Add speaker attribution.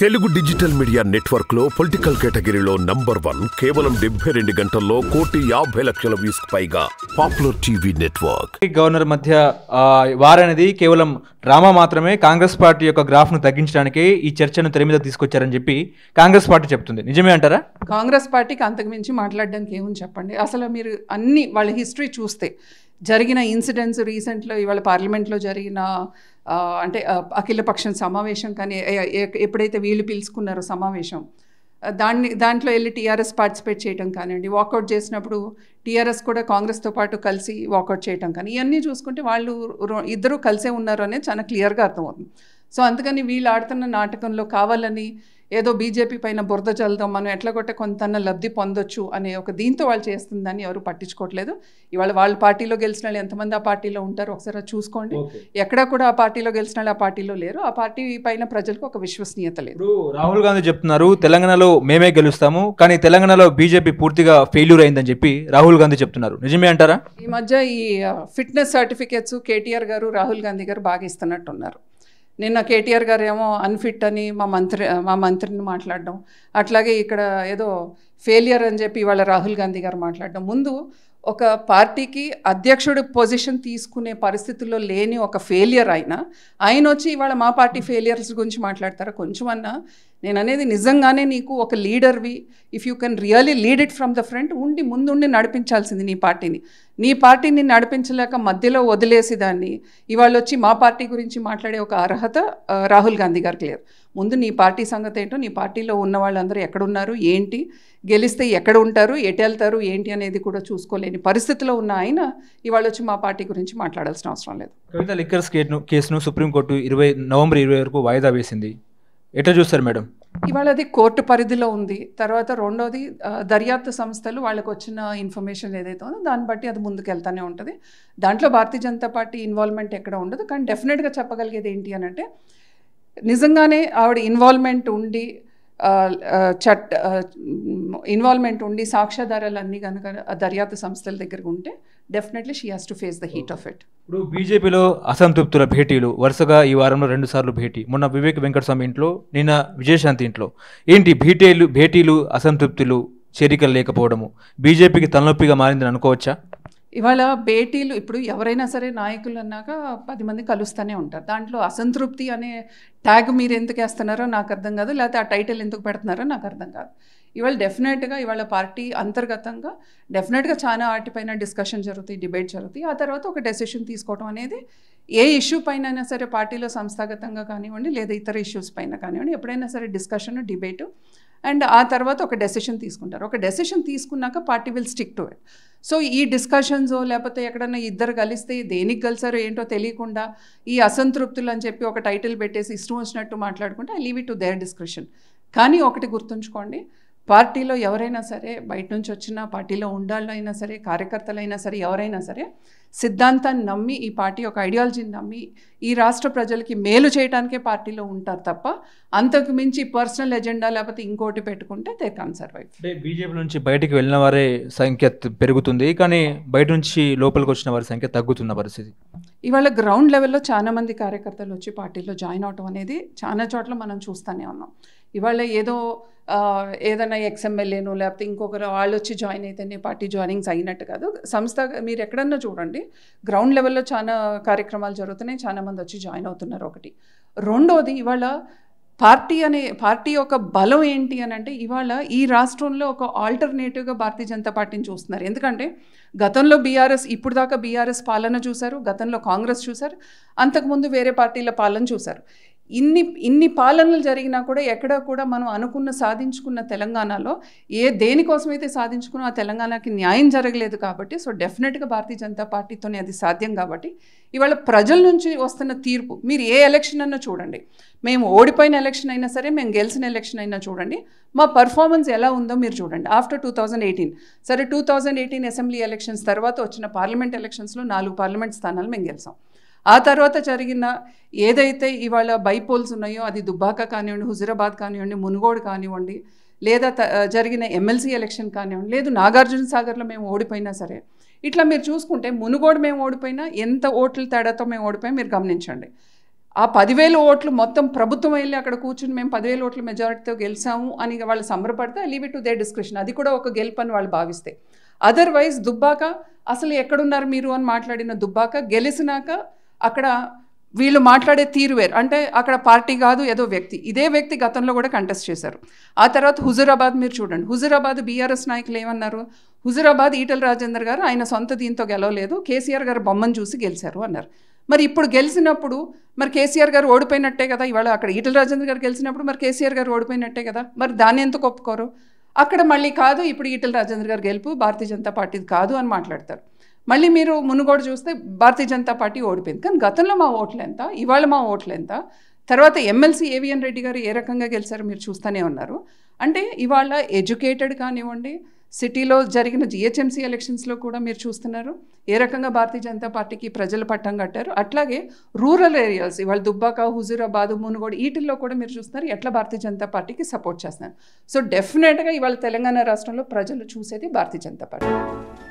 Speaker 1: Telugu digital media network లో political కేటగిరీలో number one కేవలం డెబ్బై రెండు గంటల్లో కోటి యాభై లక్షల వ్యూస్ పైగా పాపులర్ టీవీ నెట్వర్క్
Speaker 2: గవర్నర్ మధ్య వారనేది కేవలం డ్రామా మాత్రమే కాంగ్రెస్ పార్టీ యొక్క గ్రాఫ్ ను తగ్గించడానికి ఈ చర్చను తెర మీద తీసుకొచ్చారని చెప్పి కాంగ్రెస్ పార్టీ చెప్తుంది నిజమే అంటారా
Speaker 1: కాంగ్రెస్ పార్టీకి అంతకుమించి మాట్లాడడానికి ఏముంది చెప్పండి అసలు మీరు అన్ని వాళ్ళ హిస్టరీ చూస్తే జరిగిన ఇన్సిడెంట్స్ రీసెంట్లో ఇవాళ పార్లమెంట్లో జరిగిన అంటే అఖిల పక్షం సమావేశం కానీ ఎప్పుడైతే వీళ్ళు పిలుచుకున్నారో సమావేశం దాన్ని దాంట్లో వెళ్ళి టీఆర్ఎస్ పార్టిసిపేట్ చేయడం కానివ్వండి వాకౌట్ చేసినప్పుడు టీఆర్ఎస్ కూడా కాంగ్రెస్తో పాటు కలిసి వాకౌట్ చేయడం కానీ ఇవన్నీ చూసుకుంటే వాళ్ళు ఇద్దరూ కలిసే ఉన్నారు అనేది చాలా క్లియర్గా అర్థమవుతుంది సో అందుకని వీళ్ళు ఆడుతున్న నాటకంలో కావాలని ఏదో బీజేపీ పైన బురద చల్లుదాం మనం ఎట్లా కొట్టే కొంత లబ్ధి పొందొచ్చు అనే ఒక దీంతో వాళ్ళు చేస్తుందని ఎవరు పట్టించుకోవట్లేదు ఇవాళ వాళ్ళ పార్టీలో గెలిచిన వాళ్ళు ఎంతమంది ఆ పార్టీలో ఉంటారో ఒకసారి చూసుకోండి ఎక్కడా కూడా ఆ పార్టీలో గెలిచిన వాళ్ళు ఆ పార్టీలో లేరు ఆ పార్టీ పైన ప్రజలకు ఒక విశ్వసనీయత లేదు
Speaker 2: రాహుల్ గాంధీ చెప్తున్నారు తెలంగాణలో మేమే గెలుస్తాము కానీ తెలంగాణలో బీజేపీ పూర్తిగా ఫెయిల్యూర్ అయిందని చెప్పి రాహుల్ గాంధీ చెప్తున్నారు నిజమే అంటారా
Speaker 1: ఈ మధ్య ఈ ఫిట్నెస్ సర్టిఫికేట్స్ కేటీఆర్ గారు రాహుల్ గాంధీ గారు బాగా ఇస్తున్నట్టున్నారు నిన్న కేటీఆర్ గారు ఏమో అన్ఫిట్ అని మా మంత్రి మా మంత్రిని మాట్లాడడం అట్లాగే ఇక్కడ ఏదో ఫెయిలియర్ అని చెప్పి ఇవాళ రాహుల్ గాంధీ గారు మాట్లాడడం ముందు ఒక పార్టీకి అధ్యక్షుడు పొజిషన్ తీసుకునే పరిస్థితుల్లో లేని ఒక ఫెయిలియర్ అయినా ఆయన వచ్చి ఇవాళ మా పార్టీ ఫెయిలియర్స్ గురించి మాట్లాడతారా కొంచెమన్నా నేను అనేది నిజంగానే నీకు ఒక లీడర్వి if you can really lead it from the front ఉండి ముందుండి నడిపించాల్సింది నీ పార్టీని నీ పార్టీని నడిపించలేక మధ్యలో వదిలేసి దాన్ని ఇవాళ వచ్చి మా పార్టీ గురించి మాట్లాడే ఒక అర్హత రాహుల్ గాంధీ గారికి లేదు ముందు నీ పార్టీ సంగతి ఏంటో నీ పార్టీలో ఉన్న వాళ్ళందరూ ఎక్కడున్నారు ఏంటి గెలిస్తే ఎక్కడ ఉంటారు ఎటు వెళ్తారు ఏంటి అనేది కూడా చూసుకోలేని పరిస్థితిలో ఉన్న ఆయన ఇవాళ వచ్చి మా పార్టీ గురించి మాట్లాడాల్సిన అవసరం లేదు
Speaker 2: కవిత లిక్కర్స్ కేసును సుప్రీంకోర్టు ఇరవై నవంబర్ ఇరవై వరకు వాయిదా వేసింది ఎట్లా చూస్తారు మేడం
Speaker 1: ఇవాళ అది కోర్టు పరిధిలో ఉంది తర్వాత రెండోది దర్యాప్తు సంస్థలు వాళ్ళకు వచ్చిన ఇన్ఫర్మేషన్ ఏదైతే ఉందో దాన్ని బట్టి అది ముందుకు వెళ్తూనే ఉంటుంది దాంట్లో భారతీయ జనతా పార్టీ ఇన్వాల్వ్మెంట్ ఎక్కడ ఉండదు కానీ డెఫినెట్గా చెప్పగలిగేది ఏంటి అని అంటే నిజంగానే ఆవిడ ఇన్వాల్వ్మెంట్ ఉండి చట్ ఇన్వాల్వ్మెంట్ ఉండి సాక్ష్యాధారాలు అన్నీ కనుక దర్యాప్తు సంస్థల దగ్గర ఉంటే definitely she has to face the heat of it
Speaker 2: ఇప్పుడు బీజేపీలో అసంతృప్తుల భేటీలు వరుసగా ఈ వారంలో రెండు సార్లు భేటీ మొన్న వివేక్ వెంకటస్వామి ఇంట్లో నిన్న విజయశాంతి ఇంట్లో ఏంటి భేటీలు భేటీలు అసంతృప్తులు చేరికలు లేకపోవడము బీజేపీకి తలనొప్పిగా మారిందని అనుకోవచ్చా
Speaker 1: ఇవాళ భేటీలు ఇప్పుడు ఎవరైనా సరే నాయకులు అన్నాక పది మంది కలుస్తూనే ఉంటారు దాంట్లో అసంతృప్తి అనే ట్యాగ్ మీరు ఎందుకు వేస్తున్నారో నాకు అర్థం కాదు లేకపోతే ఆ టైటిల్ ఎందుకు పెడుతున్నారో నాకు అర్థం కాదు ఇవాళ డెఫినెట్గా ఇవాళ పార్టీ అంతర్గతంగా డెఫినెట్గా చాలా వాటిపైన డిస్కషన్ జరుగుతాయి డిబేట్ జరుగుతాయి ఆ తర్వాత ఒక డెసిషన్ తీసుకోవడం అనేది ఏ ఇష్యూ పైన అయినా సరే పార్టీలో సంస్థాగతంగా కానివ్వండి లేదా ఇతర ఇష్యూస్ పైన కానివ్వండి ఎప్పుడైనా సరే డిస్కషన్ డిబేటు అండ్ ఆ తర్వాత ఒక డెసిషన్ తీసుకుంటారు ఒక డెసిషన్ తీసుకున్నాక party will stick to it so ఈ డిస్కషన్స్ లేకపోతే ఎక్కడన్నా ఇద్దరు కలిస్తే దేనికి కలిసారో ఏంటో తెలియకుండా ఈ అసంతృప్తులు అని చెప్పి ఒక టైటిల్ పెట్టేసి ఇష్టం వచ్చినట్టు మాట్లాడుకుంటే I leave it to their discretion కానీ ఒకటి గుర్తుంచుకోండి పార్టీలో ఎవరైనా సరే బయట నుంచి వచ్చిన పార్టీలో ఉండాలో అయినా సరే కార్యకర్తలైనా సరే ఎవరైనా సరే సిద్ధాంతాన్ని నమ్మి ఈ పార్టీ ఒక ఐడియాలజీని నమ్మి ఈ రాష్ట్ర ప్రజలకి మేలు చేయడానికే పార్టీలో ఉంటారు తప్ప అంతకు మించి పర్సనల్ ఎజెండా లేకపోతే ఇంకోటి పెట్టుకుంటే దే కాన్ సర్వైవ్
Speaker 2: అంటే బీజేపీ నుంచి బయటకు వెళ్ళిన వారి సంఖ్య పెరుగుతుంది కానీ బయట నుంచి లోపలికి వచ్చిన వారి సంఖ్య తగ్గుతున్న పరిస్థితి
Speaker 1: ఇవాళ గ్రౌండ్ లెవెల్లో చాలామంది కార్యకర్తలు వచ్చి పార్టీలో జాయిన్ అవటం అనేది చాలా చోట్ల మనం చూస్తూనే ఉన్నాం ఇవాళ ఏదో ఏదైనా ఎక్స్ఎంఎల్ఏను లేకపోతే ఇంకొకరు వాళ్ళు వచ్చి జాయిన్ అయితేనే పార్టీ జాయినింగ్స్ అయినట్టు కాదు సంస్థ మీరు ఎక్కడన్నా చూడండి గ్రౌండ్ లెవెల్లో చాలా కార్యక్రమాలు జరుగుతున్నాయి చాలా మంది వచ్చి జాయిన్ అవుతున్నారు ఒకటి రెండోది ఇవాళ పార్టీ అనే పార్టీ యొక్క బలం ఏంటి అని అంటే ఇవాళ ఈ రాష్ట్రంలో ఒక ఆల్టర్నేటివ్గా భారతీయ జనతా పార్టీని చూస్తున్నారు ఎందుకంటే గతంలో బీఆర్ఎస్ ఇప్పుడు దాకా బీఆర్ఎస్ పాలన చూశారు గతంలో కాంగ్రెస్ చూశారు అంతకుముందు వేరే పార్టీల పాలన చూశారు ఇన్ని ఇన్ని పాలనలు జరిగినా కూడా ఎక్కడా కూడా మనం అనుకున్న సాధించుకున్న తెలంగాణలో ఏ దేనికోసమైతే సాధించుకున్నా ఆ తెలంగాణకి న్యాయం జరగలేదు కాబట్టి సో డెఫినెట్గా భారతీయ జనతా పార్టీతోనే అది సాధ్యం కాబట్టి ఇవాళ ప్రజల నుంచి వస్తున్న తీర్పు మీరు ఏ ఎలక్షన్ అన్నా చూడండి మేము ఓడిపోయిన ఎలక్షన్ అయినా సరే మేము గెలిచిన ఎలక్షన్ అయినా చూడండి మా పర్ఫార్మెన్స్ ఎలా ఉందో మీరు చూడండి ఆఫ్టర్ టూ థౌజండ్ ఎయిటీన్ సరే two thousand eighteen assembly elections తర్వాత వచ్చిన పార్లమెంట్ ఎలక్షన్స్లో నాలుగు పార్లమెంట్ స్థానాలు మేము గెలిచాం ఆ తర్వాత జరిగిన ఏదైతే ఇవాళ బైపోల్స్ ఉన్నాయో అది దుబ్బాక కానివ్వండి హుజురాబాద్ కానివ్వండి మునుగోడు కానివ్వండి లేదా జరిగిన ఎమ్మెల్సీ ఎలక్షన్ కానివ్వండి లేదు నాగార్జున సాగర్లో మేము ఓడిపోయినా సరే ఇట్లా మీరు చూసుకుంటే మునుగోడు మేము ఓడిపోయినా ఎంత ఓట్ల తేడాతో మేము ఓడిపోయినా మీరు గమనించండి ఆ పదివేల ఓట్లు మొత్తం ప్రభుత్వం వెళ్ళి అక్కడ కూర్చుని మేము పదివేల ఓట్ల మెజారిటీతో గెలిచాము అని వాళ్ళు సంబరపడితే leave it to their discretion అది కూడా ఒక గెలుపు అని వాళ్ళు భావిస్తే అదర్వైజ్ దుబ్బాక అసలు ఎక్కడున్నారు మీరు అని మాట్లాడిన దుబ్బాక గెలిచినాక అక్కడ వీళ్ళు మాట్లాడే తీరు వేరు అంటే అక్కడ పార్టీ కాదు ఏదో వ్యక్తి ఇదే వ్యక్తి గతంలో కూడా కంటెస్ట్ చేశారు ఆ తర్వాత హుజూరాబాద్ మీరు చూడండి హుజూరాబాద్ బీఆర్ఎస్ నాయకులు ఏమన్నారు హుజూరాబాద్ ఈటల రాజేందర్ గారు ఆయన సొంత దీంతో గెలవలేదు కేసీఆర్ గారు బొమ్మను చూసి గెలిచారు అన్నారు మరి ఇప్పుడు గెలిచినప్పుడు మరి కేసీఆర్ గారు ఓడిపోయినట్టే కదా ఇవాళ అక్కడ ఈటల రాజేంద్ర గారు గెలిచినప్పుడు మరి కేసీఆర్ గారు ఓడిపోయినట్టే కదా మరి దాన్ని ఎందుకు ఒప్పుకోరు అక్కడ మళ్ళీ కాదు ఇప్పుడు ఈటల రాజేంద్ర గారు గెలుపు భారతీయ జనతా పార్టీది కాదు అని మాట్లాడతారు మళ్ళీ మీరు మునుగోడు చూస్తే భారతీయ జనతా పార్టీ ఓడిపోయింది కానీ గతంలో మా ఓట్లు ఎంత ఇవాళ మా ఓట్లు ఎంత తర్వాత ఎమ్మెల్సీ ఏవిఎన్ రెడ్డి గారు ఏ రకంగా గెలిచారో మీరు చూస్తూనే ఉన్నారు అంటే ఇవాళ ఎడ్యుకేటెడ్ కానివ్వండి సిటీలో జరిగిన జిహెచ్ఎంసీ ఎలక్షన్స్లో కూడా మీరు చూస్తున్నారు ఏ రకంగా భారతీయ జనతా పార్టీకి ప్రజలు పట్టం కట్టారు అట్లాగే రూరల్ ఏరియాస్ ఇవాళ దుబ్బాక హుజూరాబాద్ మునుగోడు వీటిల్లో కూడా మీరు చూస్తున్నారు ఎట్లా భారతీయ జనతా పార్టీకి సపోర్ట్ చేస్తున్నారు సో డెఫినెట్గా ఇవాళ తెలంగాణ రాష్ట్రంలో ప్రజలు చూసేది భారతీయ జనతా పార్టీ